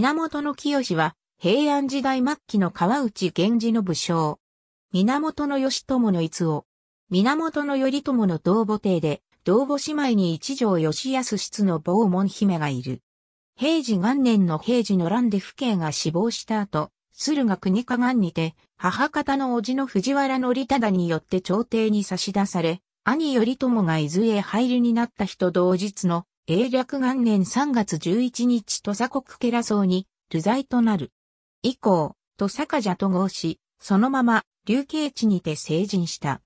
源清は平安時代末期の川内源氏の武将。源義朝の逸夫。源頼朝の同母帝で、同母姉妹に一条義康室の傍門姫がいる。平治元年の平治の乱で父兄が死亡した後、駿河国家岸にて、母方の叔父の藤原紀忠によって朝廷に差し出され、兄頼朝が伊豆へ入りになった人同日の英略元年3月11日土佐国ケラ僧に、流罪となる。以降、土佐家者と合し、そのまま、流刑地にて成人した。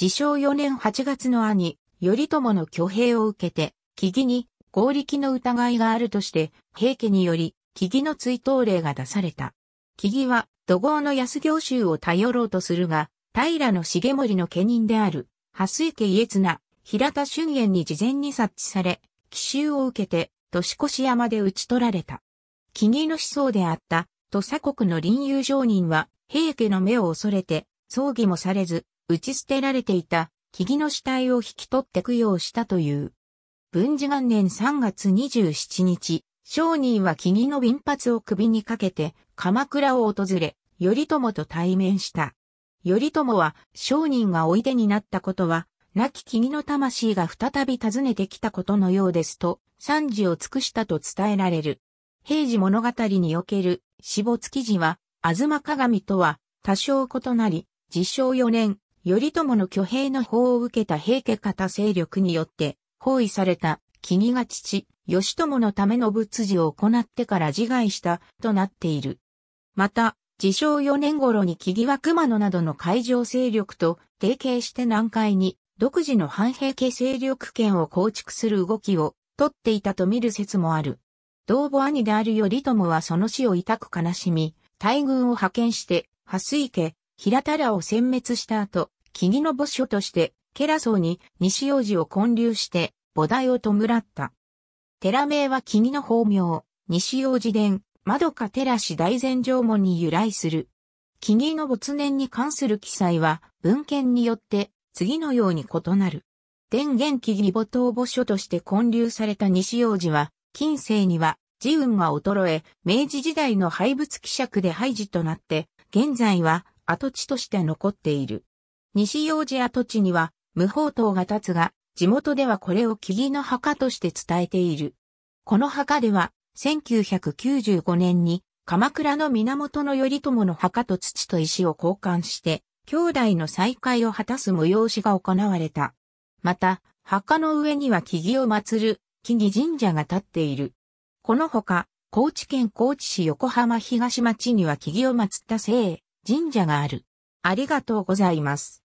自称4年8月の兄、頼朝の挙兵を受けて、木々に合力の疑いがあるとして、平家により、木々の追悼令が出された。木々は、土豪の安行衆を頼ろうとするが、平の重盛の家人である、蓮池家綱、平田俊元に事前に察知され、奇襲を受けて、年越し山で討ち取られた。木々の思想であった、土佐国の林友上人は、平家の目を恐れて、葬儀もされず、打ち捨てられていた、木々の死体を引き取って供養したという。文治元年3月27日、商人は木々の瓶髪を首にかけて、鎌倉を訪れ、頼朝と対面した。頼朝は商人がおいでになったことは亡き君の魂が再び訪ねてきたことのようですと、賛辞を尽くしたと伝えられる。平時物語における死没記事は、ま鏡とは多少異なり、自称4年、頼朝の挙兵の法を受けた平家方勢力によって包囲された君が父、義朝のための仏事を行ってから自害したとなっている。また、自称4年頃に木々は熊野などの海上勢力と提携して南海に独自の反平家勢力圏を構築する動きを取っていたと見る説もある。同母兄である頼朝はその死を痛く悲しみ、大軍を派遣して、蓮池、平田らを殲滅した後、君の墓所として、ケラ僧に西王子を建立して、菩提を弔った。寺名は君の法名、西王子殿、窓か寺市大前城門に由来する。君の没年に関する記載は文献によって次のように異なる。電源期義母東母書として建立された西洋寺は、近世には、寺運が衰え、明治時代の廃仏希釈で廃寺となって、現在は跡地として残っている。西洋寺跡地には、無法塔が立つが、地元ではこれを木々の墓として伝えている。この墓では、1995年に、鎌倉の源頼朝の墓と土と石を交換して、兄弟の再会を果たす催しが行われた。また、墓の上には木々を祀る、木々神社が建っている。このほか、高知県高知市横浜東町には木々を祀った聖神社がある。ありがとうございます。